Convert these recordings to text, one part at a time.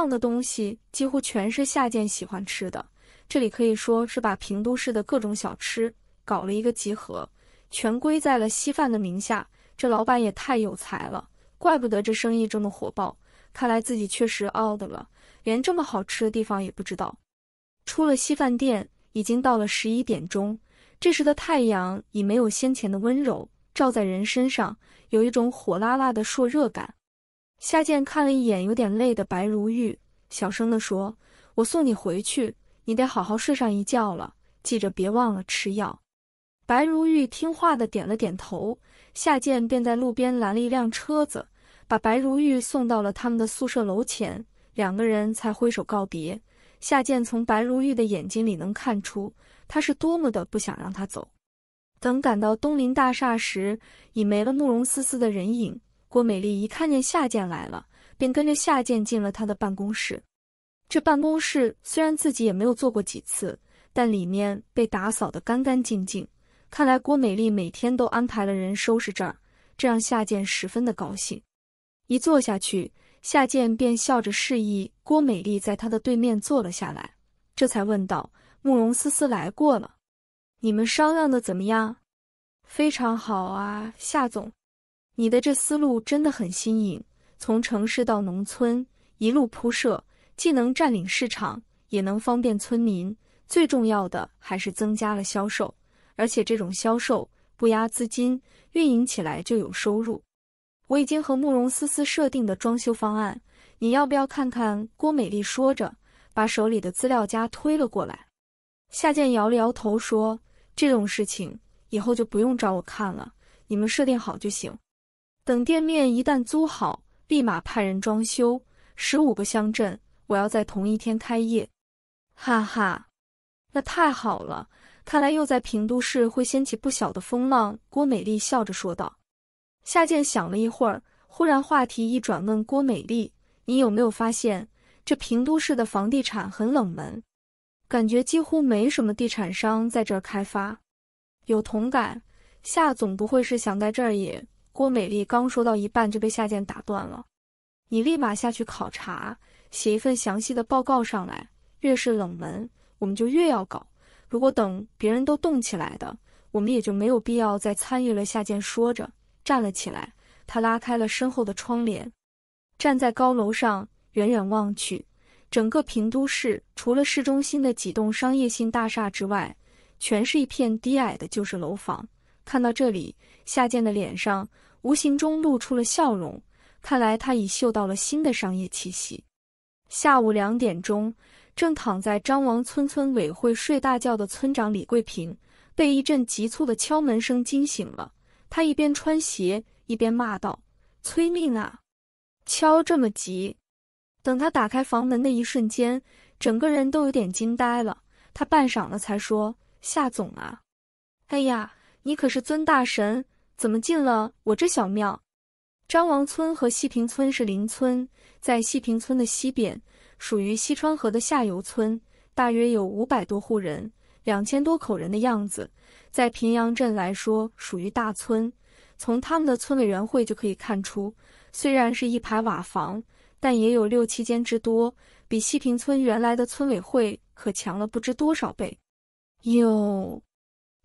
放的东西几乎全是下贱喜欢吃的，这里可以说是把平都市的各种小吃搞了一个集合，全归在了稀饭的名下。这老板也太有才了，怪不得这生意这么火爆。看来自己确实 out 了，连这么好吃的地方也不知道。出了稀饭店，已经到了十一点钟，这时的太阳已没有先前的温柔，照在人身上有一种火辣辣的灼热感。夏剑看了一眼有点累的白如玉，小声地说：“我送你回去，你得好好睡上一觉了，记着别忘了吃药。”白如玉听话的点了点头，夏剑便在路边拦了一辆车子，把白如玉送到了他们的宿舍楼前，两个人才挥手告别。夏剑从白如玉的眼睛里能看出，他是多么的不想让他走。等赶到东林大厦时，已没了慕容思思的人影。郭美丽一看见夏建来了，便跟着夏建进了他的办公室。这办公室虽然自己也没有坐过几次，但里面被打扫的干干净净，看来郭美丽每天都安排了人收拾这儿，这让夏建十分的高兴。一坐下去，夏建便笑着示意郭美丽在他的对面坐了下来，这才问道：“慕容思思来过了，你们商量的怎么样？非常好啊，夏总。”你的这思路真的很新颖，从城市到农村一路铺设，既能占领市场，也能方便村民。最重要的还是增加了销售，而且这种销售不压资金，运营起来就有收入。我已经和慕容思思设定的装修方案，你要不要看看？”郭美丽说着，把手里的资料夹推了过来。夏建摇了摇头说：“这种事情以后就不用找我看了，你们设定好就行。”等店面一旦租好，立马派人装修。十五个乡镇，我要在同一天开业，哈哈，那太好了！看来又在平都市会掀起不小的风浪。郭美丽笑着说道。夏健想了一会儿，忽然话题一转，问郭美丽：“你有没有发现，这平都市的房地产很冷门，感觉几乎没什么地产商在这儿开发？”有同感，夏总不会是想在这儿也？郭美丽刚说到一半，就被夏建打断了。你立马下去考察，写一份详细的报告上来。越是冷门，我们就越要搞。如果等别人都动起来的，我们也就没有必要再参与了。夏建说着，站了起来，他拉开了身后的窗帘，站在高楼上，远远望去，整个平都市除了市中心的几栋商业性大厦之外，全是一片低矮的旧式楼房。看到这里，夏建的脸上无形中露出了笑容。看来他已嗅到了新的商业气息。下午两点钟，正躺在张王村村委会睡大觉的村长李桂平，被一阵急促的敲门声惊醒了。他一边穿鞋，一边骂道：“催命啊！敲这么急！”等他打开房门的一瞬间，整个人都有点惊呆了。他半晌了才说：“夏总啊，哎呀！”你可是尊大神，怎么进了我这小庙？张王村和西平村是邻村，在西平村的西边，属于西川河的下游村，大约有五百多户人，两千多口人的样子，在平阳镇来说属于大村。从他们的村委员会就可以看出，虽然是一排瓦房，但也有六七间之多，比西平村原来的村委会可强了不知多少倍。哟，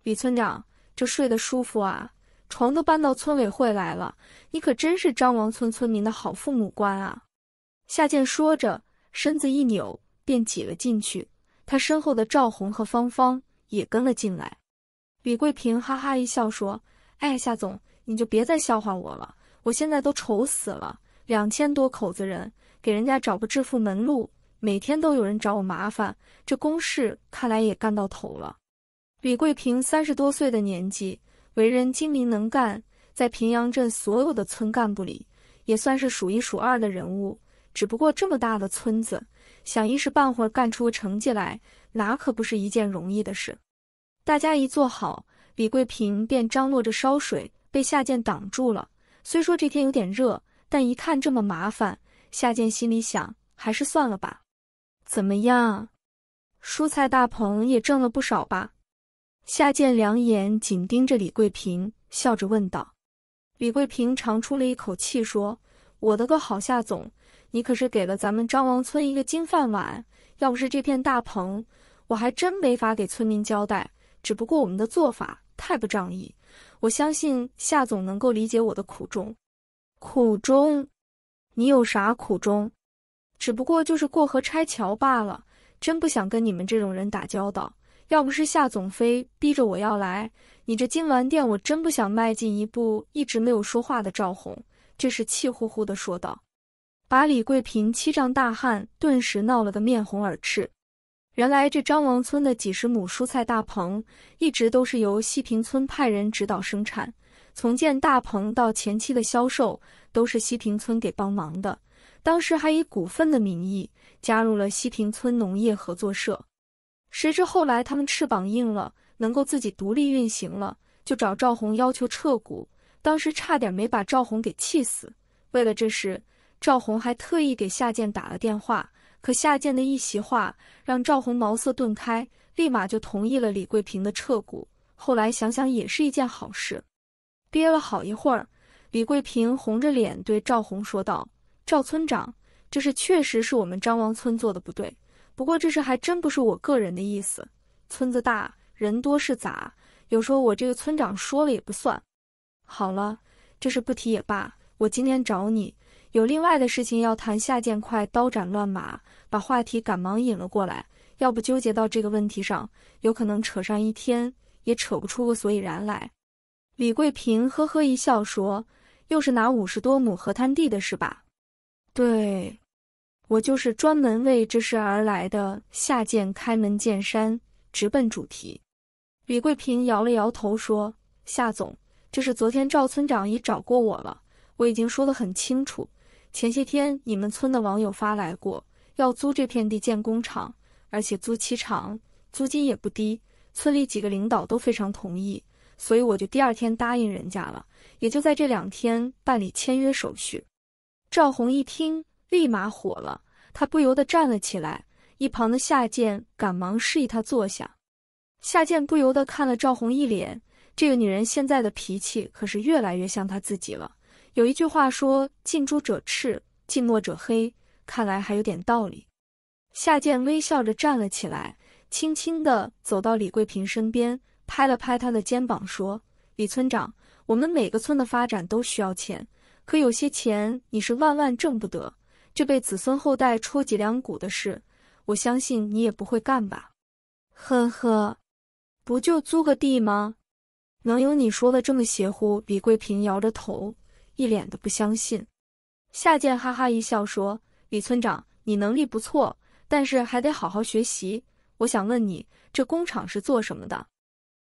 李村长。这睡得舒服啊，床都搬到村委会来了。你可真是张王村村民的好父母官啊！夏建说着，身子一扭，便挤了进去。他身后的赵红和芳芳也跟了进来。李桂平哈哈一笑说：“哎，夏总，你就别再笑话我了，我现在都愁死了。两千多口子人，给人家找个致富门路，每天都有人找我麻烦，这公事看来也干到头了。”李桂平三十多岁的年纪，为人精明能干，在平阳镇所有的村干部里也算是数一数二的人物。只不过这么大的村子，想一时半会儿干出个成绩来，哪可不是一件容易的事。大家一坐好，李桂平便张罗着烧水，被夏建挡住了。虽说这天有点热，但一看这么麻烦，夏建心里想，还是算了吧。怎么样，蔬菜大棚也挣了不少吧？夏建两眼紧盯着李桂平，笑着问道：“李桂平长出了一口气，说：‘我的个好夏总，你可是给了咱们张王村一个金饭碗。要不是这片大棚，我还真没法给村民交代。只不过我们的做法太不仗义，我相信夏总能够理解我的苦衷。苦衷？你有啥苦衷？只不过就是过河拆桥罢了。真不想跟你们这种人打交道。’”要不是夏总飞逼着我要来，你这金銮殿我真不想迈进一步。一直没有说话的赵红这时气呼呼地说道，把李桂平七丈大汉顿时闹了个面红耳赤。原来这张王村的几十亩蔬菜大棚一直都是由西平村派人指导生产，从建大棚到前期的销售都是西平村给帮忙的，当时还以股份的名义加入了西平村农业合作社。谁知后来他们翅膀硬了，能够自己独立运行了，就找赵红要求撤股，当时差点没把赵红给气死。为了这事，赵红还特意给夏建打了电话，可夏建的一席话让赵红茅塞顿开，立马就同意了李桂平的撤股。后来想想也是一件好事。憋了好一会儿，李桂平红着脸对赵红说道：“赵村长，这事确实是我们张王村做的不对。”不过这事还真不是我个人的意思，村子大人多是杂，有时候我这个村长说了也不算。好了，这事不提也罢。我今天找你有另外的事情要谈，下剑快刀斩乱麻，把话题赶忙引了过来，要不纠结到这个问题上，有可能扯上一天也扯不出个所以然来。李桂平呵呵一笑说：“又是拿五十多亩河滩地的事吧？”“对。”我就是专门为这事而来的，夏建开门见山，直奔主题。李桂平摇了摇头说：“夏总，这是昨天赵村长已找过我了，我已经说得很清楚。前些天你们村的网友发来过，要租这片地建工厂，而且租期长，租金也不低，村里几个领导都非常同意，所以我就第二天答应人家了，也就在这两天办理签约手续。”赵红一听。立马火了，他不由得站了起来。一旁的夏建赶忙示意他坐下。夏建不由得看了赵红一脸，这个女人现在的脾气可是越来越像她自己了。有一句话说，近朱者赤，近墨者黑，看来还有点道理。夏建微笑着站了起来，轻轻的走到李桂平身边，拍了拍她的肩膀，说：“李村长，我们每个村的发展都需要钱，可有些钱你是万万挣不得。”这被子孙后代戳脊梁骨的事，我相信你也不会干吧？呵呵，不就租个地吗？能有你说的这么邪乎？李桂平摇着头，一脸的不相信。夏建哈哈一笑说：“李村长，你能力不错，但是还得好好学习。我想问你，这工厂是做什么的？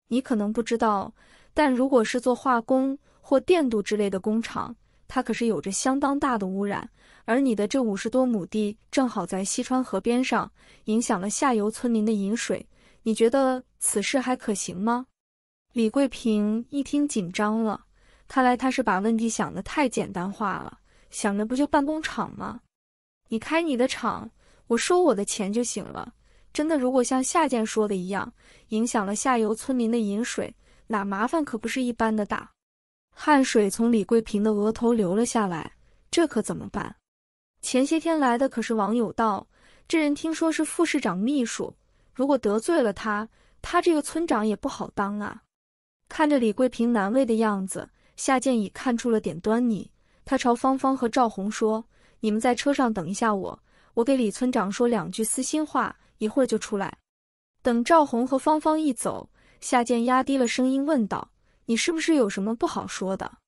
你可能不知道，但如果是做化工或电镀之类的工厂，它可是有着相当大的污染。”而你的这五十多亩地正好在西川河边上，影响了下游村民的饮水。你觉得此事还可行吗？李桂平一听紧张了，看来他是把问题想得太简单化了，想着不就办工厂吗？你开你的厂，我收我的钱就行了。真的，如果像夏建说的一样，影响了下游村民的饮水，那麻烦可不是一般的大。汗水从李桂平的额头流了下来，这可怎么办？前些天来的可是网友道，这人听说是副市长秘书，如果得罪了他，他这个村长也不好当啊。看着李桂平难为的样子，夏建已看出了点端倪。他朝芳芳和赵红说：“你们在车上等一下我，我给李村长说两句私心话，一会儿就出来。”等赵红和芳芳一走，夏建压低了声音问道：“你是不是有什么不好说的？”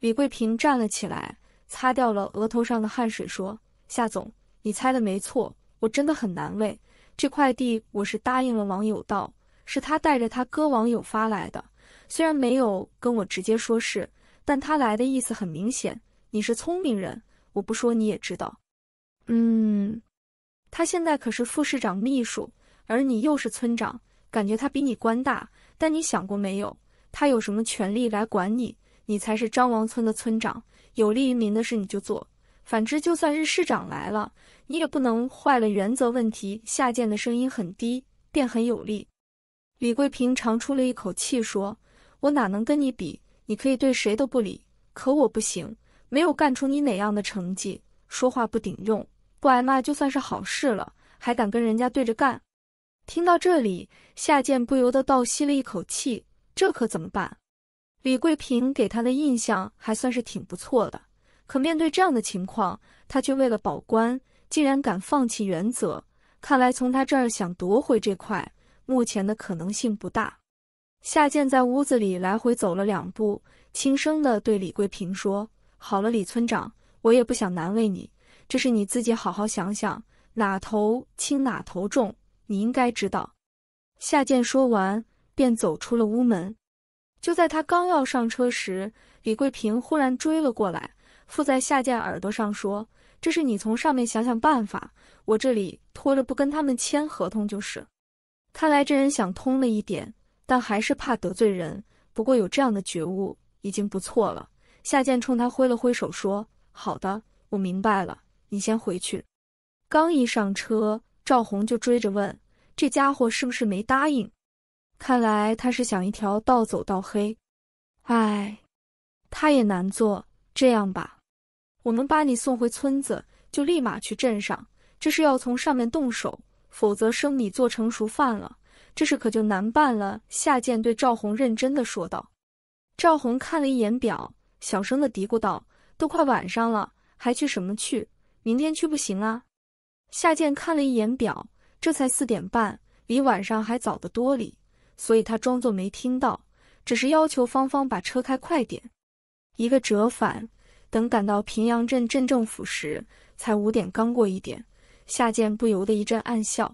李桂平站了起来。擦掉了额头上的汗水，说：“夏总，你猜的没错，我真的很难为。这块地我是答应了网友道，是他带着他哥网友发来的，虽然没有跟我直接说事，但他来的意思很明显。你是聪明人，我不说你也知道。嗯，他现在可是副市长秘书，而你又是村长，感觉他比你官大。但你想过没有，他有什么权利来管你？你才是张王村的村长。”有利于民的事你就做，反之，就算是市长来了，你也不能坏了原则。问题，夏建的声音很低，便很有力。李桂平长出了一口气，说：“我哪能跟你比？你可以对谁都不理，可我不行，没有干出你哪样的成绩，说话不顶用，不挨骂就算是好事了，还敢跟人家对着干？”听到这里，夏建不由得倒吸了一口气，这可怎么办？李桂平给他的印象还算是挺不错的，可面对这样的情况，他却为了保官，竟然敢放弃原则。看来从他这儿想夺回这块，目前的可能性不大。夏建在屋子里来回走了两步，轻声的对李桂平说：“好了，李村长，我也不想难为你，这是你自己好好想想，哪头轻哪头重，你应该知道。”夏建说完，便走出了屋门。就在他刚要上车时，李桂平忽然追了过来，附在夏建耳朵上说：“这是你从上面想想办法，我这里拖着不跟他们签合同就是。”看来这人想通了一点，但还是怕得罪人。不过有这样的觉悟已经不错了。夏建冲他挥了挥手说：“好的，我明白了，你先回去。”刚一上车，赵红就追着问：“这家伙是不是没答应？”看来他是想一条道走到黑，哎，他也难做。这样吧，我们把你送回村子，就立马去镇上。这是要从上面动手，否则生米做成熟饭了，这事可就难办了。夏建对赵红认真的说道。赵红看了一眼表，小声的嘀咕道：“都快晚上了，还去什么去？明天去不行啊。”夏建看了一眼表，这才四点半，离晚上还早得多哩。所以他装作没听到，只是要求芳芳把车开快点。一个折返，等赶到平阳镇镇政府时，才五点刚过一点。夏建不由得一阵暗笑。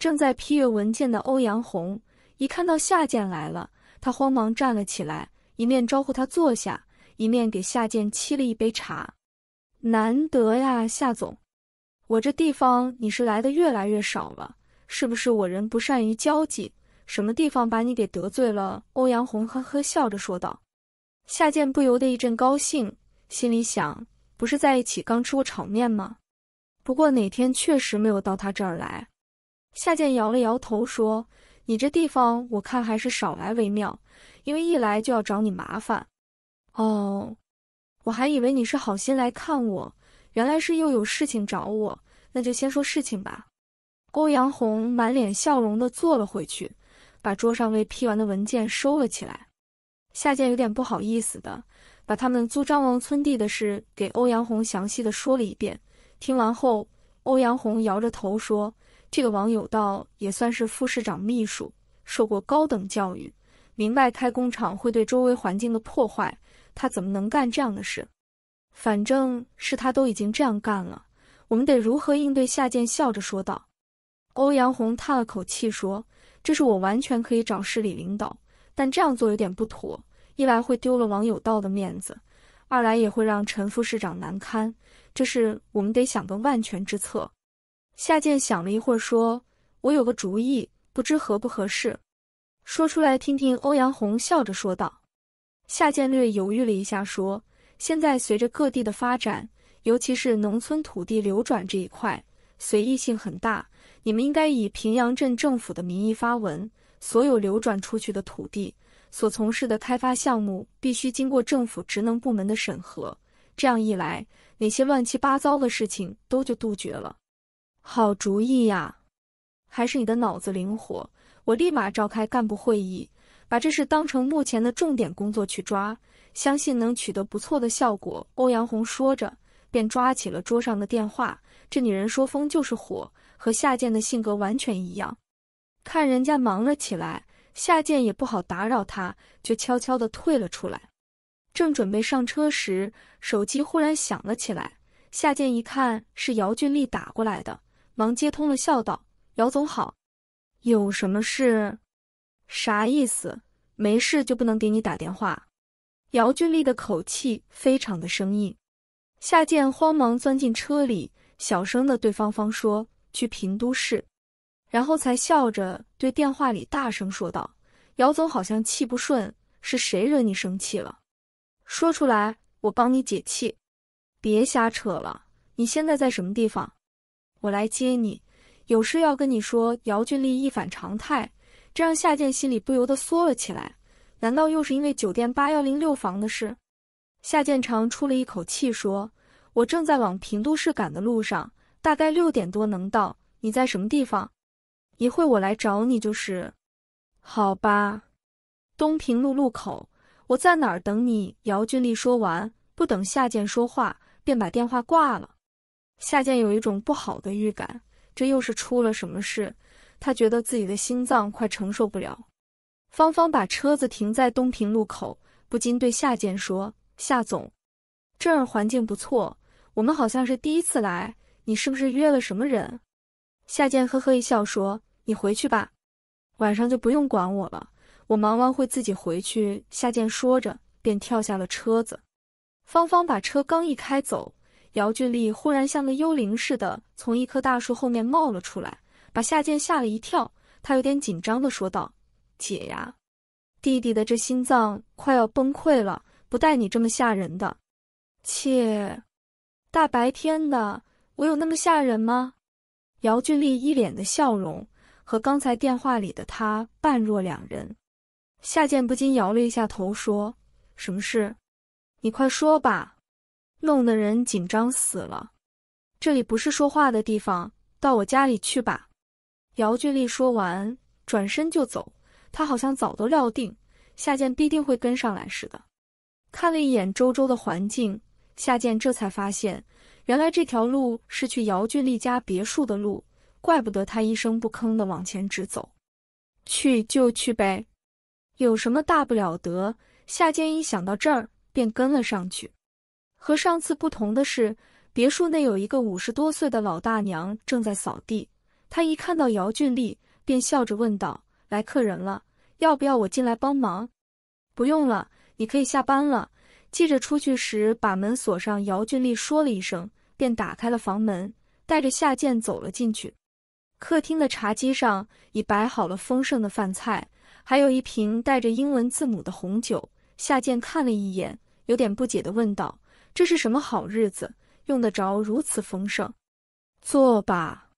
正在批阅文件的欧阳红一看到夏建来了，他慌忙站了起来，一面招呼他坐下，一面给夏建沏了一杯茶。难得呀，夏总，我这地方你是来的越来越少了，是不是我人不善于交际？什么地方把你给得罪了？欧阳红呵呵笑着说道。夏建不由得一阵高兴，心里想：不是在一起刚吃过炒面吗？不过哪天确实没有到他这儿来。夏建摇了摇头说：“你这地方我看还是少来为妙，因为一来就要找你麻烦。”哦，我还以为你是好心来看我，原来是又有事情找我。那就先说事情吧。欧阳红满脸笑容的坐了回去。把桌上未批完的文件收了起来，夏建有点不好意思的把他们租张王村地的事给欧阳红详细的说了一遍。听完后，欧阳红摇着头说：“这个王有道也算是副市长秘书，受过高等教育，明白开工厂会对周围环境的破坏，他怎么能干这样的事？反正是他都已经这样干了，我们得如何应对？”夏建笑着说道。欧阳红叹了口气说。这是我完全可以找市里领导，但这样做有点不妥，一来会丢了王有道的面子，二来也会让陈副市长难堪。这事我们得想个万全之策。夏建想了一会儿，说：“我有个主意，不知合不合适，说出来听听。”欧阳红笑着说道。夏建略犹豫了一下，说：“现在随着各地的发展，尤其是农村土地流转这一块，随意性很大。”你们应该以平阳镇政府的名义发文，所有流转出去的土地所从事的开发项目必须经过政府职能部门的审核。这样一来，那些乱七八糟的事情都就杜绝了。好主意呀，还是你的脑子灵活。我立马召开干部会议，把这事当成目前的重点工作去抓，相信能取得不错的效果。欧阳红说着，便抓起了桌上的电话。这女人说风就是火。和夏建的性格完全一样，看人家忙了起来，夏建也不好打扰他，就悄悄地退了出来。正准备上车时，手机忽然响了起来。夏建一看是姚俊丽打过来的，忙接通了，笑道：“姚总好，有什么事？啥意思？没事就不能给你打电话？”姚俊丽的口气非常的生硬。夏建慌忙钻进车里，小声的对芳芳说。去平都市，然后才笑着对电话里大声说道：“姚总好像气不顺，是谁惹你生气了？说出来，我帮你解气。别瞎扯了，你现在在什么地方？我来接你，有事要跟你说。”姚俊丽一反常态，这让夏建心里不由得缩了起来。难道又是因为酒店八幺零六房的事？夏建长出了一口气，说：“我正在往平都市赶的路上。”大概六点多能到，你在什么地方？一会我来找你就是，好吧。东平路路口，我在哪等你？姚俊丽说完，不等夏建说话，便把电话挂了。夏建有一种不好的预感，这又是出了什么事？他觉得自己的心脏快承受不了。芳芳把车子停在东平路口，不禁对夏建说：“夏总，这儿环境不错，我们好像是第一次来。”你是不是约了什么人？夏建呵呵一笑说：“你回去吧，晚上就不用管我了，我忙完会自己回去。”夏建说着便跳下了车子。芳芳把车刚一开走，姚俊丽忽然像个幽灵似的从一棵大树后面冒了出来，把夏建吓了一跳。他有点紧张的说道：“姐呀，弟弟的这心脏快要崩溃了，不带你这么吓人的。”切，大白天的。我有那么吓人吗？姚俊丽一脸的笑容和刚才电话里的他半若两人。夏建不禁摇了一下头，说：“什么事？你快说吧，弄得人紧张死了。这里不是说话的地方，到我家里去吧。”姚俊丽说完，转身就走。他好像早都料定夏建必定会跟上来似的。看了一眼周周的环境，夏建这才发现。原来这条路是去姚俊丽家别墅的路，怪不得他一声不吭的往前直走。去就去呗，有什么大不了的？夏建一想到这儿，便跟了上去。和上次不同的是，别墅内有一个五十多岁的老大娘正在扫地。她一看到姚俊丽，便笑着问道：“来客人了，要不要我进来帮忙？”“不用了，你可以下班了。”记着出去时把门锁上，姚俊丽说了一声，便打开了房门，带着夏建走了进去。客厅的茶几上已摆好了丰盛的饭菜，还有一瓶带着英文字母的红酒。夏建看了一眼，有点不解地问道：“这是什么好日子？用得着如此丰盛？”坐吧，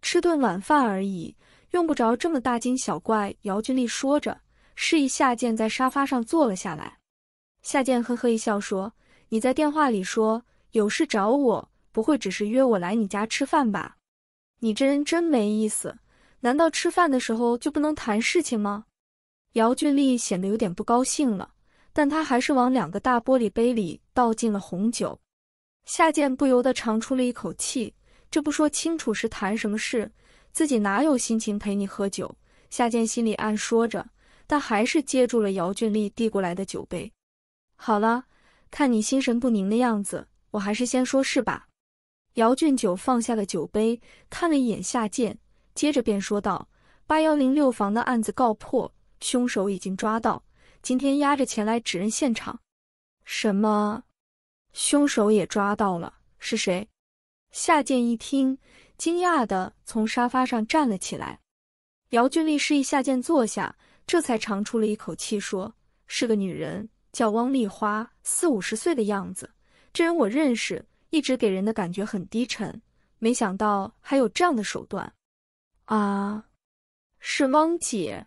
吃顿晚饭而已，用不着这么大惊小怪。”姚俊丽说着，示意夏建在沙发上坐了下来。夏剑呵呵一笑说：“你在电话里说有事找我，不会只是约我来你家吃饭吧？你这人真没意思，难道吃饭的时候就不能谈事情吗？”姚俊丽显得有点不高兴了，但他还是往两个大玻璃杯里倒进了红酒。夏剑不由得长出了一口气，这不说清楚是谈什么事，自己哪有心情陪你喝酒？夏剑心里暗说着，但还是接住了姚俊丽递过来的酒杯。好了，看你心神不宁的样子，我还是先说事吧。姚俊九放下了酒杯，看了一眼夏剑，接着便说道：“八幺零六房的案子告破，凶手已经抓到，今天押着前来指认现场。”什么？凶手也抓到了？是谁？夏剑一听，惊讶的从沙发上站了起来。姚俊立示意夏剑坐下，这才长出了一口气，说：“是个女人。”叫汪丽花，四五十岁的样子，这人我认识，一直给人的感觉很低沉，没想到还有这样的手段，啊！是汪姐，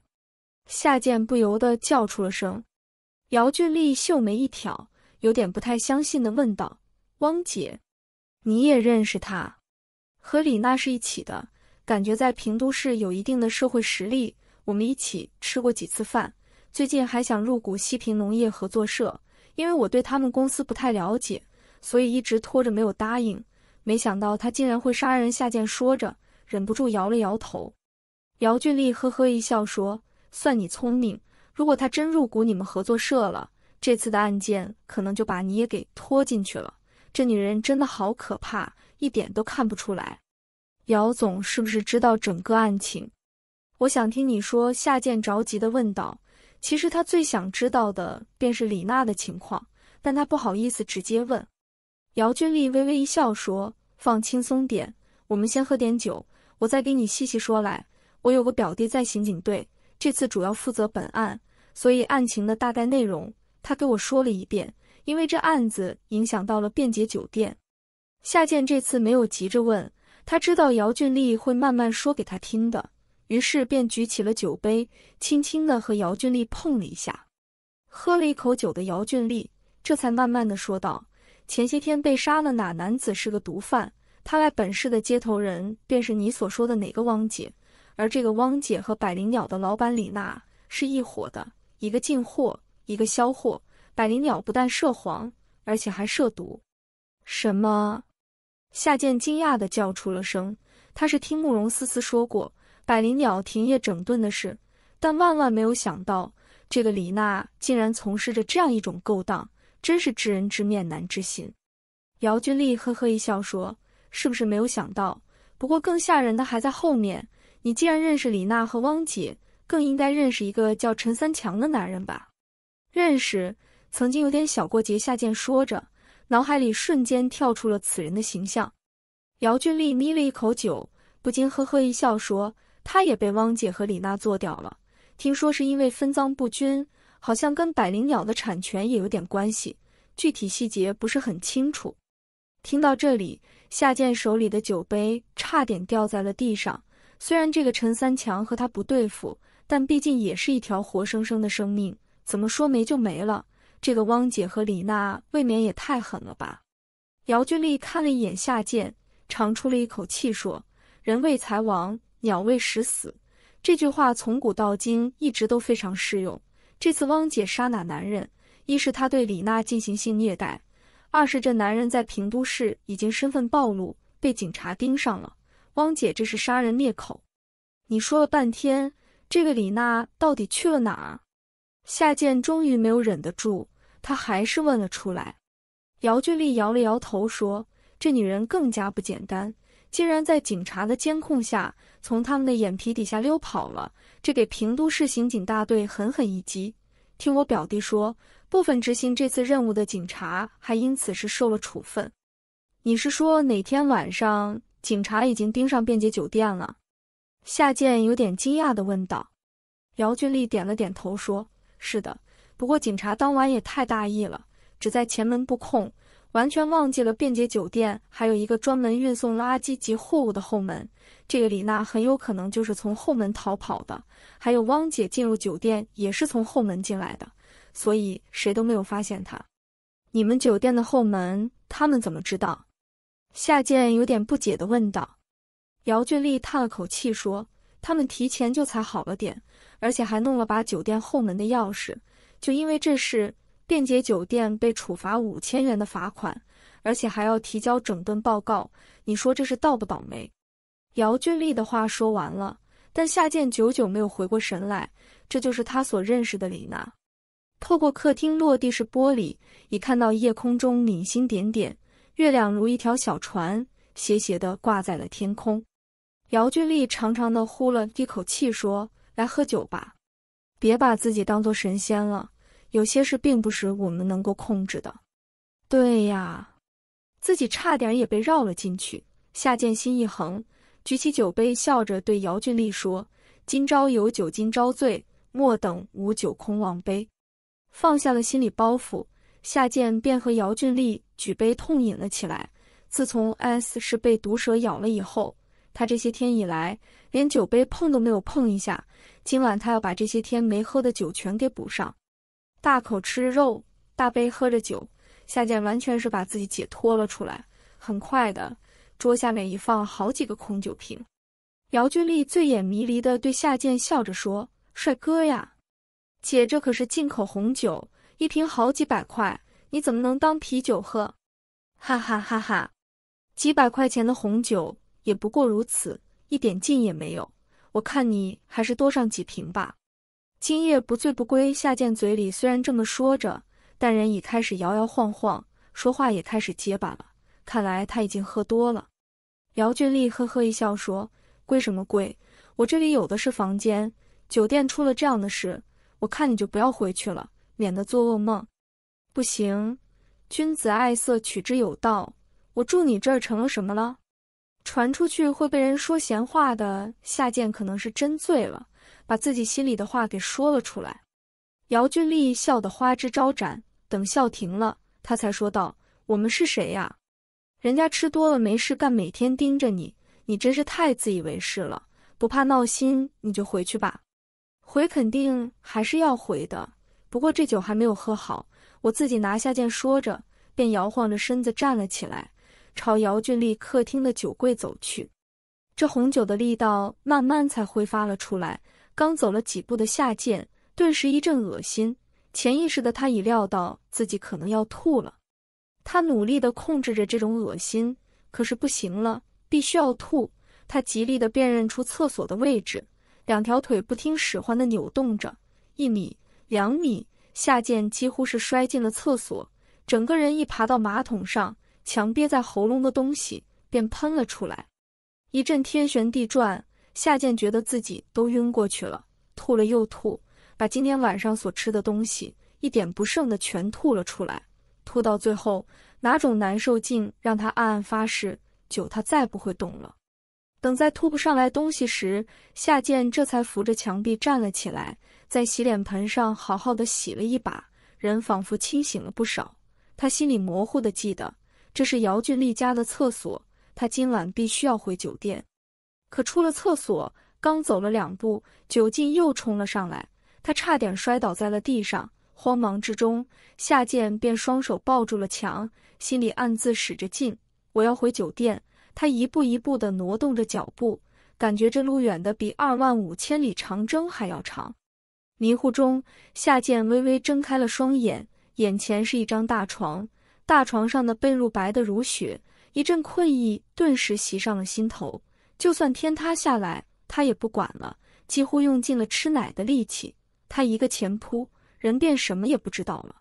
夏建不由得叫出了声。姚俊丽秀眉一挑，有点不太相信的问道：“汪姐，你也认识他？和李娜是一起的，感觉在平都市有一定的社会实力，我们一起吃过几次饭。”最近还想入股西平农业合作社，因为我对他们公司不太了解，所以一直拖着没有答应。没想到他竟然会杀人下贱，说着忍不住摇了摇头。姚俊丽呵呵一笑说：“算你聪明，如果他真入股你们合作社了，这次的案件可能就把你也给拖进去了。这女人真的好可怕，一点都看不出来。”姚总是不是知道整个案情？我想听你说。”夏贱着急地问道。其实他最想知道的便是李娜的情况，但他不好意思直接问。姚俊丽微微一笑说：“放轻松点，我们先喝点酒，我再给你细细说来。我有个表弟在刑警队，这次主要负责本案，所以案情的大概内容他给我说了一遍。因为这案子影响到了便捷酒店，夏建这次没有急着问，他知道姚俊丽会慢慢说给他听的。”于是便举起了酒杯，轻轻的和姚俊丽碰了一下，喝了一口酒的姚俊丽这才慢慢的说道：“前些天被杀了哪男子是个毒贩，他来本市的接头人便是你所说的哪个汪姐，而这个汪姐和百灵鸟的老板李娜是一伙的，一个进货，一个销货。百灵鸟不但涉黄，而且还涉毒。”什么？夏剑惊讶的叫出了声，他是听慕容思思说过。百灵鸟停业整顿的事，但万万没有想到，这个李娜竟然从事着这样一种勾当，真是知人知面难知心。姚俊利呵呵一笑说：“是不是没有想到？不过更吓人的还在后面。你既然认识李娜和汪姐，更应该认识一个叫陈三强的男人吧？”“认识，曾经有点小过节。”下贱说着，脑海里瞬间跳出了此人的形象。姚俊丽眯了一口酒，不禁呵呵一笑说。他也被汪姐和李娜做掉了，听说是因为分赃不均，好像跟百灵鸟的产权也有点关系，具体细节不是很清楚。听到这里，夏建手里的酒杯差点掉在了地上。虽然这个陈三强和他不对付，但毕竟也是一条活生生的生命，怎么说没就没了？这个汪姐和李娜未免也太狠了吧？姚俊丽看了一眼夏建，长出了一口气说：“人为财亡。”鸟为食死，这句话从古到今一直都非常适用。这次汪姐杀哪男人，一是她对李娜进行性虐待，二是这男人在平都市已经身份暴露，被警察盯上了。汪姐这是杀人灭口。你说了半天，这个李娜到底去了哪儿？夏建终于没有忍得住，他还是问了出来。姚俊丽摇了摇头说：“这女人更加不简单，竟然在警察的监控下。”从他们的眼皮底下溜跑了，这给平都市刑警大队狠狠一击。听我表弟说，部分执行这次任务的警察还因此是受了处分。你是说哪天晚上警察已经盯上便捷酒店了？夏建有点惊讶地问道。姚俊丽点了点头，说：“是的，不过警察当晚也太大意了，只在前门布控，完全忘记了便捷酒店还有一个专门运送垃圾及货物的后门。”这个李娜很有可能就是从后门逃跑的，还有汪姐进入酒店也是从后门进来的，所以谁都没有发现她。你们酒店的后门，他们怎么知道？夏建有点不解地问道。姚俊丽叹了口气说：“他们提前就踩好了点，而且还弄了把酒店后门的钥匙。就因为这事，便捷酒店被处罚五千元的罚款，而且还要提交整顿报告。你说这是倒不倒霉？”姚俊丽的话说完了，但夏建久久没有回过神来。这就是他所认识的李娜。透过客厅落地式玻璃，已看到夜空中陨星点点，月亮如一条小船，斜斜地挂在了天空。姚俊丽长长的呼了一口气，说：“来喝酒吧，别把自己当做神仙了。有些事并不是我们能够控制的。”对呀，自己差点也被绕了进去。夏建心一横。举起酒杯，笑着对姚俊丽说：“今朝有酒今朝醉，莫等无酒空望杯。”放下了心理包袱，夏建便和姚俊丽举杯痛饮了起来。自从 S 是被毒蛇咬了以后，他这些天以来连酒杯碰都没有碰一下。今晚他要把这些天没喝的酒全给补上。大口吃肉，大杯喝着酒，夏建完全是把自己解脱了出来。很快的。桌下面一放好几个空酒瓶，姚俊丽醉眼迷离地对夏建笑着说：“帅哥呀，姐这可是进口红酒，一瓶好几百块，你怎么能当啤酒喝？”哈哈哈哈，几百块钱的红酒也不过如此，一点劲也没有。我看你还是多上几瓶吧，今夜不醉不归。夏建嘴里虽然这么说着，但人已开始摇摇晃晃，说话也开始结巴了，看来他已经喝多了。姚俊丽呵呵一笑说：“贵什么贵？我这里有的是房间。酒店出了这样的事，我看你就不要回去了，免得做噩梦。”“不行，君子爱色，取之有道。我住你这儿成了什么了？传出去会被人说闲话的。”夏见可能是真醉了，把自己心里的话给说了出来。姚俊丽笑得花枝招展，等笑停了，她才说道：“我们是谁呀？”人家吃多了没事干，每天盯着你，你真是太自以为是了，不怕闹心你就回去吧。回肯定还是要回的，不过这酒还没有喝好，我自己拿下剑，说着便摇晃着身子站了起来，朝姚俊立客厅的酒柜走去。这红酒的力道慢慢才挥发了出来，刚走了几步的夏剑顿时一阵恶心，潜意识的他已料到自己可能要吐了。他努力地控制着这种恶心，可是不行了，必须要吐。他极力地辨认出厕所的位置，两条腿不听使唤地扭动着，一米、两米，夏剑几乎是摔进了厕所。整个人一爬到马桶上，强憋在喉咙的东西便喷了出来。一阵天旋地转，夏健觉得自己都晕过去了。吐了又吐，把今天晚上所吃的东西一点不剩的全吐了出来。吐到最后，哪种难受劲让他暗暗发誓，酒他再不会动了。等再吐不上来东西时，夏建这才扶着墙壁站了起来，在洗脸盆上好好的洗了一把，人仿佛清醒了不少。他心里模糊的记得，这是姚俊丽家的厕所，他今晚必须要回酒店。可出了厕所，刚走了两步，酒劲又冲了上来，他差点摔倒在了地上。慌忙之中，夏剑便双手抱住了墙，心里暗自使着劲：“我要回酒店。”他一步一步的挪动着脚步，感觉这路远的比二万五千里长征还要长。迷糊中，夏剑微微睁开了双眼，眼前是一张大床，大床上的被褥白的如雪。一阵困意顿时袭上了心头，就算天塌下来，他也不管了，几乎用尽了吃奶的力气，他一个前扑。人便什么也不知道了。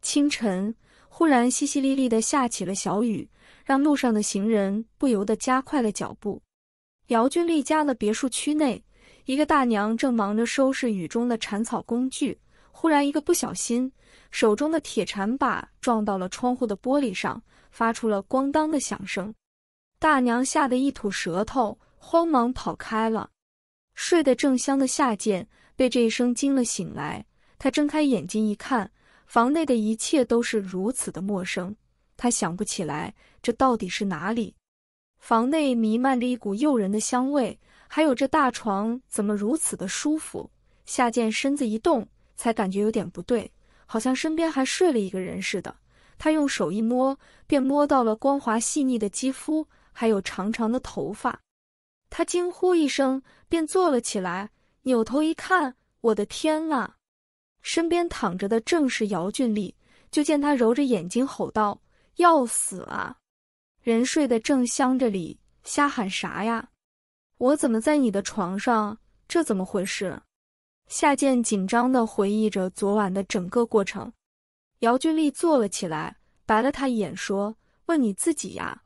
清晨，忽然淅淅沥沥的下起了小雨，让路上的行人不由得加快了脚步。姚俊丽家的别墅区内，一个大娘正忙着收拾雨中的铲草工具，忽然一个不小心，手中的铁铲把撞到了窗户的玻璃上，发出了“咣当”的响声。大娘吓得一吐舌头，慌忙跑开了。睡得正香的夏建被这一声惊了，醒来。他睁开眼睛一看，房内的一切都是如此的陌生，他想不起来这到底是哪里。房内弥漫着一股诱人的香味，还有这大床怎么如此的舒服？夏见身子一动，才感觉有点不对，好像身边还睡了一个人似的。他用手一摸，便摸到了光滑细腻的肌肤，还有长长的头发。他惊呼一声，便坐了起来，扭头一看，我的天啊！身边躺着的正是姚俊丽，就见她揉着眼睛吼道：“要死啊！人睡得正香着哩，瞎喊啥呀？”我怎么在你的床上？这怎么回事？夏建紧张地回忆着昨晚的整个过程。姚俊丽坐了起来，白了他一眼，说：“问你自己呀！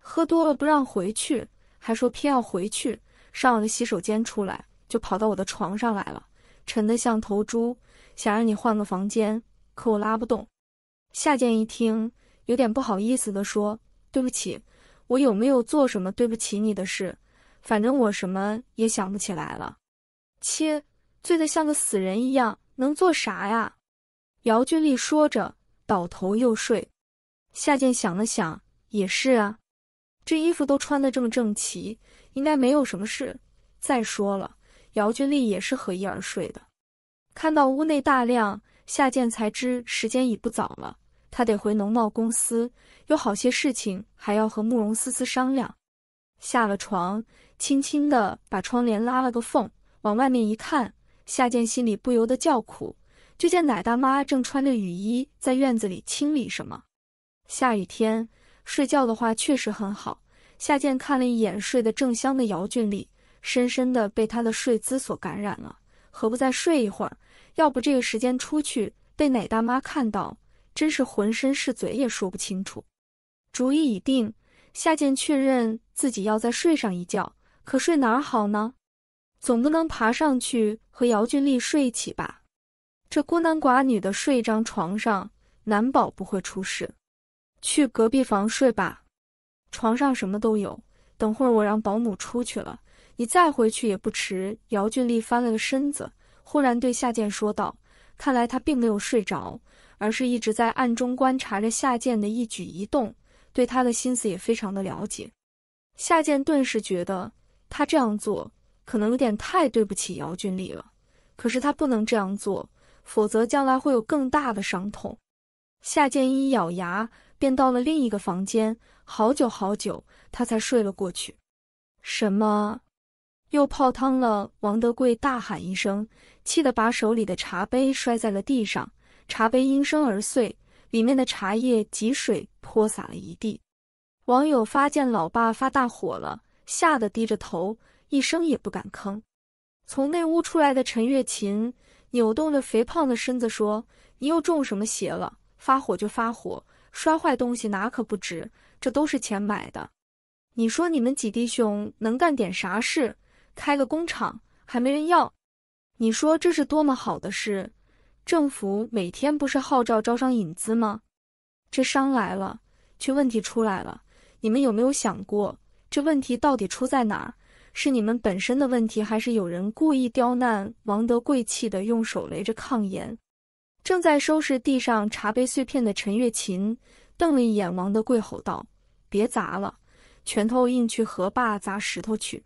喝多了不让回去，还说偏要回去。上了洗手间出来，就跑到我的床上来了，沉得像头猪。”想让你换个房间，可我拉不动。夏建一听，有点不好意思地说：“对不起，我有没有做什么对不起你的事？反正我什么也想不起来了。”切，醉得像个死人一样，能做啥呀？姚俊丽说着，倒头又睡。夏建想了想，也是啊，这衣服都穿得这么整齐，应该没有什么事。再说了，姚俊丽也是和衣而睡的。看到屋内大亮，夏建才知时间已不早了，他得回农贸公司，有好些事情还要和慕容思思商量。下了床，轻轻的把窗帘拉了个缝，往外面一看，夏建心里不由得叫苦。就见奶大妈正穿着雨衣在院子里清理什么。下雨天睡觉的话确实很好。夏建看了一眼睡得正香的姚俊丽，深深的被她的睡姿所感染了。何不再睡一会儿？要不这个时间出去，被奶大妈看到，真是浑身是嘴也说不清楚。主意已定，夏剑确认自己要再睡上一觉，可睡哪儿好呢？总不能爬上去和姚俊丽睡一起吧？这孤男寡女的睡一张床上，难保不会出事。去隔壁房睡吧，床上什么都有。等会儿我让保姆出去了。你再回去也不迟。姚俊丽翻了个身子，忽然对夏建说道：“看来他并没有睡着，而是一直在暗中观察着夏建的一举一动，对他的心思也非常的了解。”夏建顿时觉得他这样做可能有点太对不起姚俊丽了，可是他不能这样做，否则将来会有更大的伤痛。夏建一咬牙，便到了另一个房间，好久好久，他才睡了过去。什么？又泡汤了！王德贵大喊一声，气得把手里的茶杯摔在了地上，茶杯应声而碎，里面的茶叶及水泼洒了一地。网友发现老爸发大火了，吓得低着头，一声也不敢吭。从内屋出来的陈月琴扭动着肥胖的身子说：“你又中什么邪了？发火就发火，摔坏东西哪可不值？这都是钱买的。你说你们几弟兄能干点啥事？”开个工厂还没人要，你说这是多么好的事？政府每天不是号召招商引资吗？这商来了，却问题出来了。你们有没有想过，这问题到底出在哪儿？是你们本身的问题，还是有人故意刁难？王德贵气的用手雷着炕沿，正在收拾地上茶杯碎片的陈月琴瞪了一眼王德贵，吼道：“别砸了，拳头硬去河坝砸石头去。”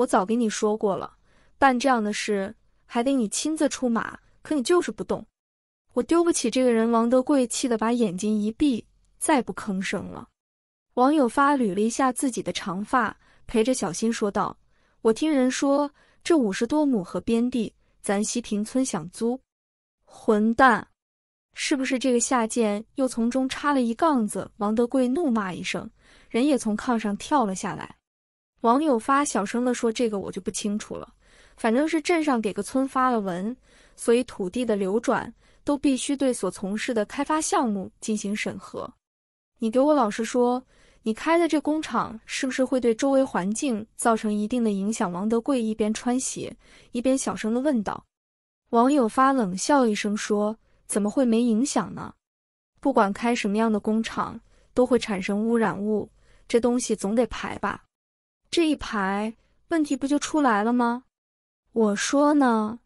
我早跟你说过了，办这样的事还得你亲自出马，可你就是不动，我丢不起这个人。王德贵气得把眼睛一闭，再不吭声了。王友发捋了一下自己的长发，陪着小新说道：“我听人说，这五十多亩河边地，咱西平村想租，混蛋！是不是这个下贱又从中插了一杠子？”王德贵怒骂一声，人也从炕上跳了下来。王友发小声地说：“这个我就不清楚了，反正是镇上给个村发了文，所以土地的流转都必须对所从事的开发项目进行审核。你给我老实说，你开的这工厂是不是会对周围环境造成一定的影响？”王德贵一边穿鞋一边小声的问道。王友发冷笑一声说：“怎么会没影响呢？不管开什么样的工厂，都会产生污染物，这东西总得排吧。”这一排问题不就出来了吗？我说呢，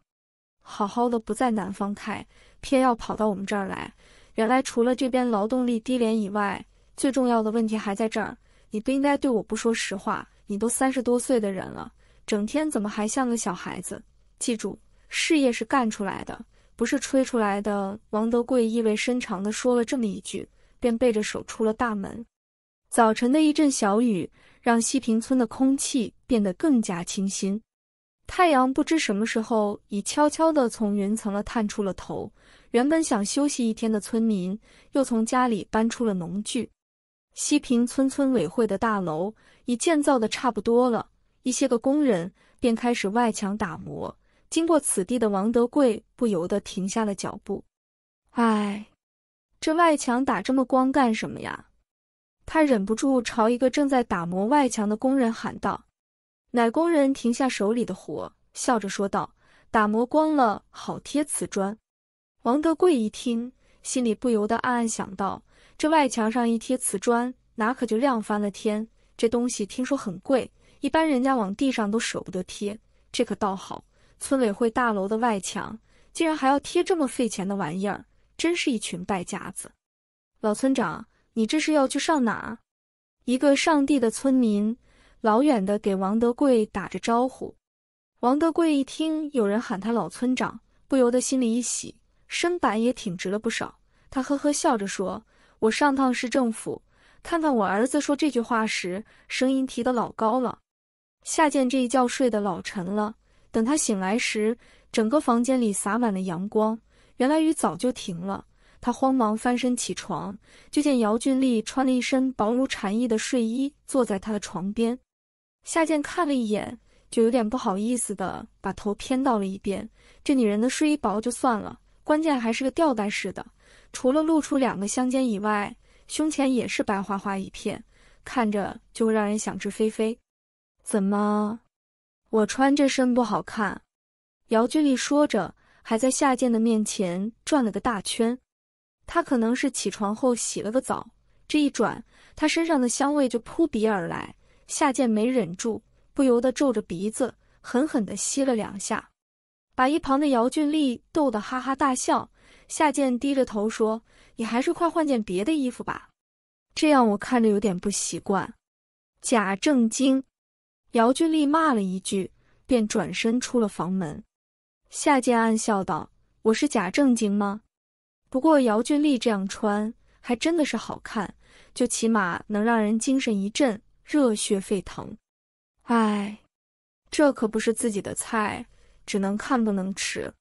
好好的不在南方开，偏要跑到我们这儿来。原来除了这边劳动力低廉以外，最重要的问题还在这儿。你不应该对我不说实话。你都三十多岁的人了，整天怎么还像个小孩子？记住，事业是干出来的，不是吹出来的。王德贵意味深长地说了这么一句，便背着手出了大门。早晨的一阵小雨。让西平村的空气变得更加清新。太阳不知什么时候已悄悄地从云层了探出了头。原本想休息一天的村民，又从家里搬出了农具。西平村村委会的大楼已建造的差不多了，一些个工人便开始外墙打磨。经过此地的王德贵不由得停下了脚步。哎，这外墙打这么光干什么呀？他忍不住朝一个正在打磨外墙的工人喊道：“奶工人，停下手里的活，笑着说道：‘打磨光了，好贴瓷砖。’”王德贵一听，心里不由得暗暗想到：这外墙上一贴瓷砖，哪可就亮翻了天！这东西听说很贵，一般人家往地上都舍不得贴，这可倒好，村委会大楼的外墙竟然还要贴这么费钱的玩意儿，真是一群败家子！老村长。你这是要去上哪？一个上地的村民老远的给王德贵打着招呼。王德贵一听有人喊他老村长，不由得心里一喜，身板也挺直了不少。他呵呵笑着说：“我上趟市政府看看我儿子。”说这句话时，声音提得老高了。夏建这一觉睡得老沉了，等他醒来时，整个房间里洒满了阳光，原来雨早就停了。他慌忙翻身起床，就见姚俊丽穿了一身薄如蝉翼的睡衣，坐在他的床边。夏建看了一眼，就有点不好意思的把头偏到了一边。这女人的睡衣薄就算了，关键还是个吊带式的，除了露出两个香肩以外，胸前也是白花花一片，看着就会让人想之非非。怎么，我穿这身不好看？姚俊丽说着，还在夏建的面前转了个大圈。他可能是起床后洗了个澡，这一转，他身上的香味就扑鼻而来。夏建没忍住，不由得皱着鼻子，狠狠的吸了两下，把一旁的姚俊丽逗得哈哈大笑。夏建低着头说：“你还是快换件别的衣服吧，这样我看着有点不习惯。”假正经！姚俊丽骂了一句，便转身出了房门。夏建暗笑道：“我是假正经吗？”不过姚俊丽这样穿还真的是好看，就起码能让人精神一振，热血沸腾。哎，这可不是自己的菜，只能看不能吃。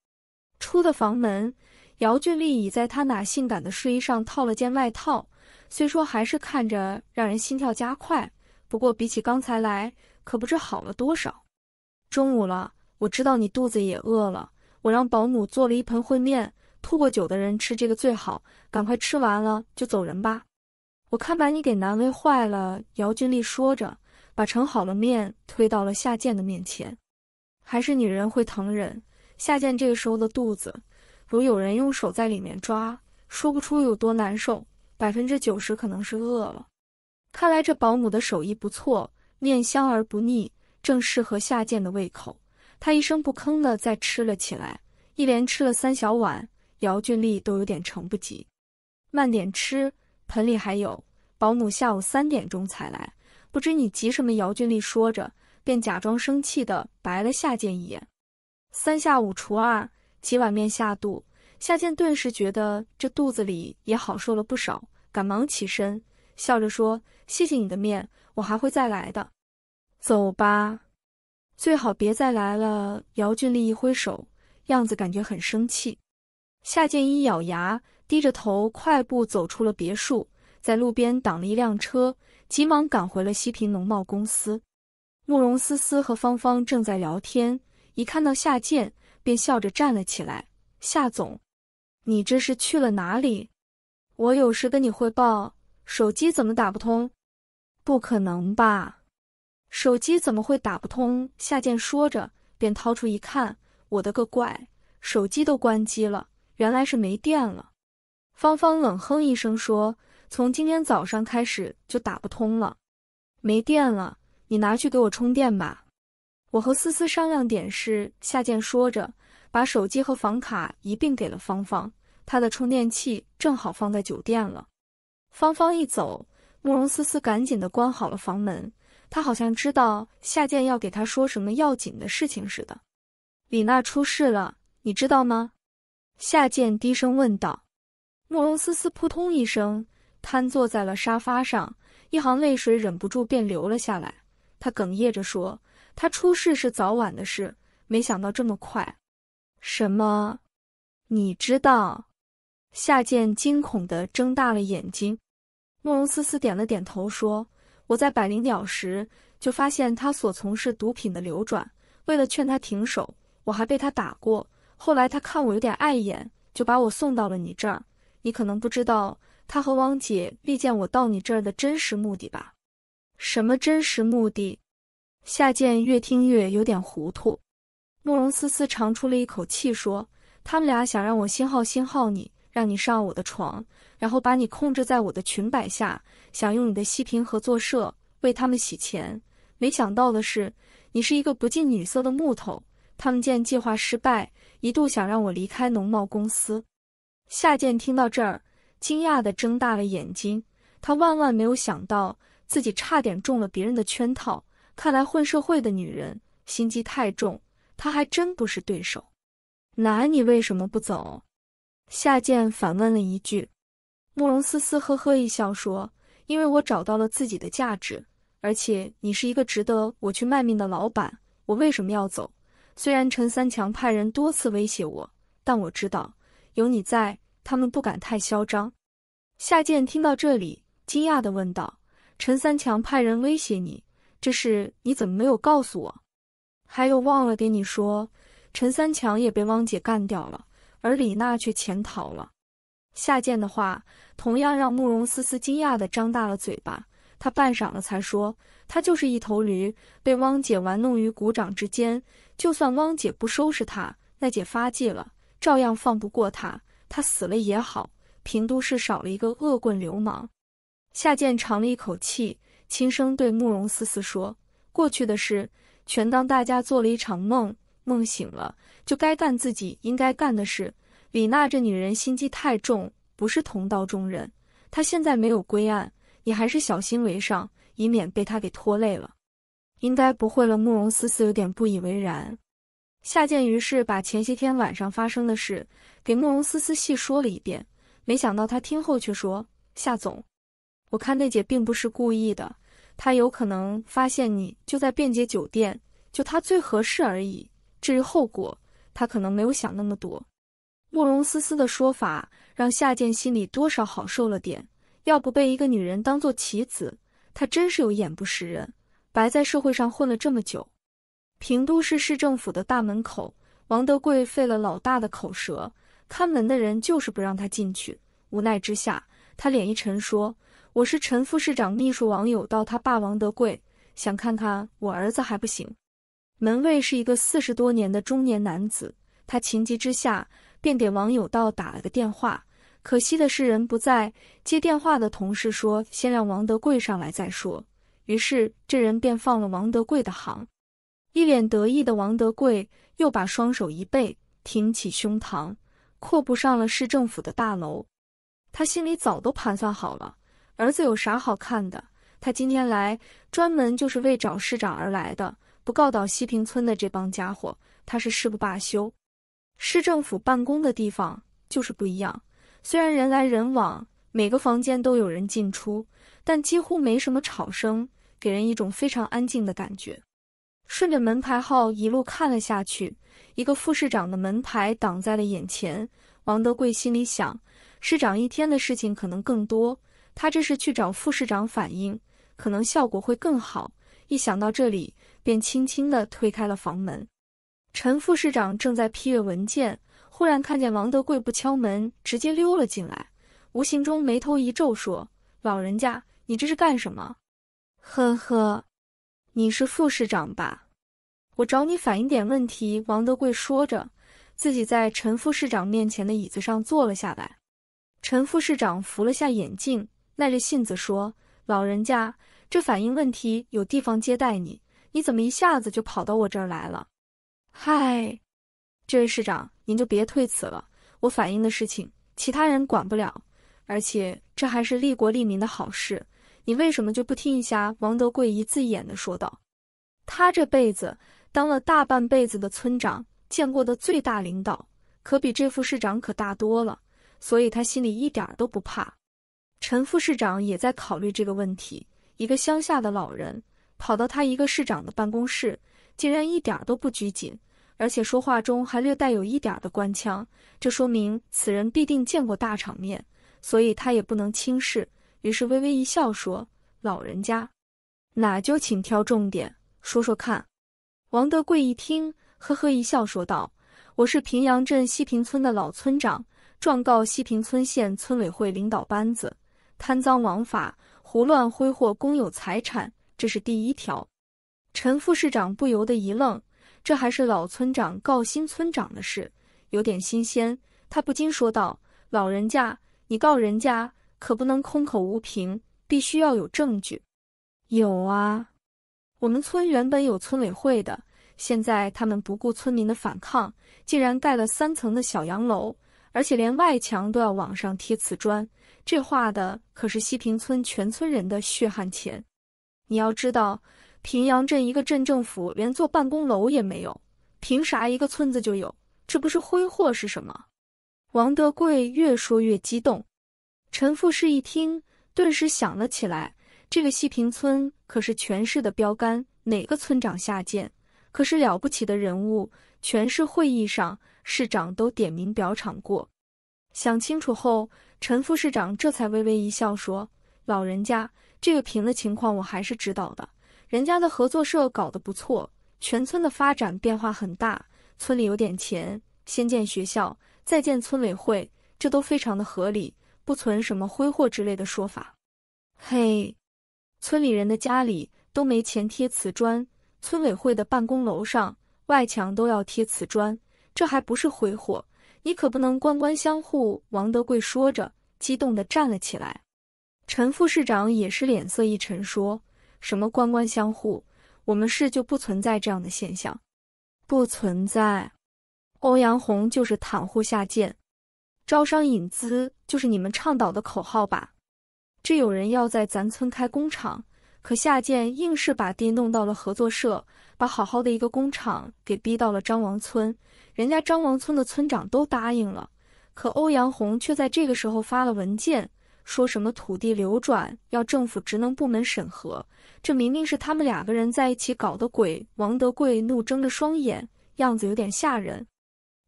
出的房门，姚俊丽已在她那性感的睡衣上套了件外套，虽说还是看着让人心跳加快，不过比起刚才来，可不知好了多少。中午了，我知道你肚子也饿了，我让保姆做了一盆烩面。吐过酒的人吃这个最好，赶快吃完了就走人吧。我看把你给难为坏了。”姚军利说着，把盛好了面推到了夏建的面前。还是女人会疼人。夏建这个时候的肚子，如有人用手在里面抓，说不出有多难受。百分之九十可能是饿了。看来这保姆的手艺不错，面香而不腻，正适合夏建的胃口。他一声不吭的再吃了起来，一连吃了三小碗。姚俊丽都有点盛不急，慢点吃，盆里还有。保姆下午三点钟才来，不知你急什么。姚俊丽说着，便假装生气的白了夏建一眼。三下五除二，几碗面下肚，夏建顿时觉得这肚子里也好受了不少，赶忙起身，笑着说：“谢谢你的面，我还会再来的。”走吧，最好别再来了。姚俊丽一挥手，样子感觉很生气。夏建一咬牙，低着头，快步走出了别墅，在路边挡了一辆车，急忙赶回了西平农贸公司。慕容思思和芳芳正在聊天，一看到夏建，便笑着站了起来：“夏总，你这是去了哪里？我有事跟你汇报，手机怎么打不通？不可能吧？手机怎么会打不通？”夏建说着，便掏出一看，我的个乖，手机都关机了。原来是没电了，芳芳冷哼一声说：“从今天早上开始就打不通了，没电了，你拿去给我充电吧。”我和思思商量点事。夏健说着，把手机和房卡一并给了芳芳。她的充电器正好放在酒店了。芳芳一走，慕容思思赶紧的关好了房门。她好像知道夏建要给她说什么要紧的事情似的。李娜出事了，你知道吗？夏剑低声问道：“慕容思思扑通一声瘫坐在了沙发上，一行泪水忍不住便流了下来。他哽咽着说：‘他出事是早晚的事，没想到这么快。’什么？你知道？”夏剑惊恐的睁大了眼睛。慕容思思点了点头说：“我在百灵鸟时就发现他所从事毒品的流转，为了劝他停手，我还被他打过。”后来他看我有点碍眼，就把我送到了你这儿。你可能不知道他和汪姐力见我到你这儿的真实目的吧？什么真实目的？夏见越听越有点糊涂。慕容思思长出了一口气说：“他们俩想让我新号新号你，让你上我的床，然后把你控制在我的裙摆下，想用你的西平合作社为他们洗钱。没想到的是，你是一个不近女色的木头。他们见计划失败。”一度想让我离开农贸公司，夏建听到这儿，惊讶的睁大了眼睛。他万万没有想到，自己差点中了别人的圈套。看来混社会的女人心机太重，他还真不是对手。那你为什么不走？夏建反问了一句。慕容思思呵呵一笑说：“因为我找到了自己的价值，而且你是一个值得我去卖命的老板，我为什么要走？”虽然陈三强派人多次威胁我，但我知道有你在，他们不敢太嚣张。夏健听到这里，惊讶的问道：“陈三强派人威胁你，这事你怎么没有告诉我？还有忘了给你说，陈三强也被汪姐干掉了，而李娜却潜逃了。”夏健的话同样让慕容思思惊讶的张大了嘴巴，他半晌了才说：“他就是一头驴，被汪姐玩弄于股掌之间。”就算汪姐不收拾他，那姐发迹了，照样放不过他。他死了也好，平都市少了一个恶棍流氓。夏建长了一口气，轻声对慕容思思说：“过去的事，全当大家做了一场梦，梦醒了，就该干自己应该干的事。李娜这女人心机太重，不是同道中人。她现在没有归案，你还是小心为上，以免被她给拖累了。”应该不会了。慕容思思有点不以为然。夏建于是把前些天晚上发生的事给慕容思思细说了一遍。没想到他听后却说：“夏总，我看那姐并不是故意的，她有可能发现你就在便捷酒店，就她最合适而已。至于后果，她可能没有想那么多。”慕容思思的说法让夏建心里多少好受了点。要不被一个女人当做棋子，他真是有眼不识人。白在社会上混了这么久，平都市市政府的大门口，王德贵费了老大的口舌，看门的人就是不让他进去。无奈之下，他脸一沉说：“我是陈副市长秘书王有道，他爸王德贵想看看我儿子，还不行？”门卫是一个四十多年的中年男子，他情急之下便给王有道打了个电话，可惜的是人不在，接电话的同事说先让王德贵上来再说。于是，这人便放了王德贵的行。一脸得意的王德贵又把双手一背，挺起胸膛，阔步上了市政府的大楼。他心里早都盘算好了，儿子有啥好看的？他今天来，专门就是为找市长而来的。不告倒西平村的这帮家伙，他是誓不罢休。市政府办公的地方就是不一样，虽然人来人往，每个房间都有人进出。但几乎没什么吵声，给人一种非常安静的感觉。顺着门牌号一路看了下去，一个副市长的门牌挡在了眼前。王德贵心里想，市长一天的事情可能更多，他这是去找副市长反映，可能效果会更好。一想到这里，便轻轻地推开了房门。陈副市长正在批阅文件，忽然看见王德贵不敲门，直接溜了进来，无形中眉头一皱，说：“老人家。”你这是干什么？呵呵，你是副市长吧？我找你反映点问题。王德贵说着，自己在陈副市长面前的椅子上坐了下来。陈副市长扶了下眼镜，耐着性子说：“老人家，这反映问题有地方接待你，你怎么一下子就跑到我这儿来了？”嗨，这位市长，您就别推辞了。我反映的事情，其他人管不了，而且这还是利国利民的好事。你为什么就不听一下王德贵一字眼的说道？他这辈子当了大半辈子的村长，见过的最大领导可比这副市长可大多了，所以他心里一点都不怕。陈副市长也在考虑这个问题。一个乡下的老人跑到他一个市长的办公室，竟然一点都不拘谨，而且说话中还略带有一点的官腔，这说明此人必定见过大场面，所以他也不能轻视。于是微微一笑说：“老人家，哪就请挑重点说说看。”王德贵一听，呵呵一笑说道：“我是平阳镇西平村的老村长，状告西平村县村委会领导班子贪赃枉法，胡乱挥霍公有财产，这是第一条。”陈副市长不由得一愣，这还是老村长告新村长的事，有点新鲜，他不禁说道：“老人家，你告人家？”可不能空口无凭，必须要有证据。有啊，我们村原本有村委会的，现在他们不顾村民的反抗，竟然盖了三层的小洋楼，而且连外墙都要往上贴瓷砖。这画的可是西平村全村人的血汗钱。你要知道，平阳镇一个镇政府连座办公楼也没有，凭啥一个村子就有？这不是挥霍是什么？王德贵越说越激动。陈副市一听，顿时想了起来。这个西平村可是全市的标杆，哪个村长下贱？可是了不起的人物，全市会议上市长都点名表扬过。想清楚后，陈副市长这才微微一笑说：“老人家，这个平的情况我还是知道的。人家的合作社搞得不错，全村的发展变化很大。村里有点钱，先建学校，再建村委会，这都非常的合理。”不存什么挥霍之类的说法，嘿，村里人的家里都没钱贴瓷砖，村委会的办公楼上外墙都要贴瓷砖，这还不是挥霍？你可不能官官相护。”王德贵说着，激动地站了起来。陈副市长也是脸色一沉，说：“什么官官相护？我们市就不存在这样的现象，不存在。欧阳红就是袒护下贱。”招商引资就是你们倡导的口号吧？这有人要在咱村开工厂，可夏建硬是把地弄到了合作社，把好好的一个工厂给逼到了张王村。人家张王村的村长都答应了，可欧阳红却在这个时候发了文件，说什么土地流转要政府职能部门审核。这明明是他们两个人在一起搞的鬼！王德贵怒睁着双眼，样子有点吓人。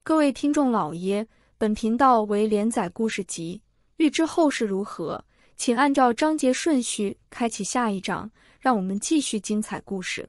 各位听众老爷。本频道为连载故事集，欲知后事如何，请按照章节顺序开启下一章，让我们继续精彩故事。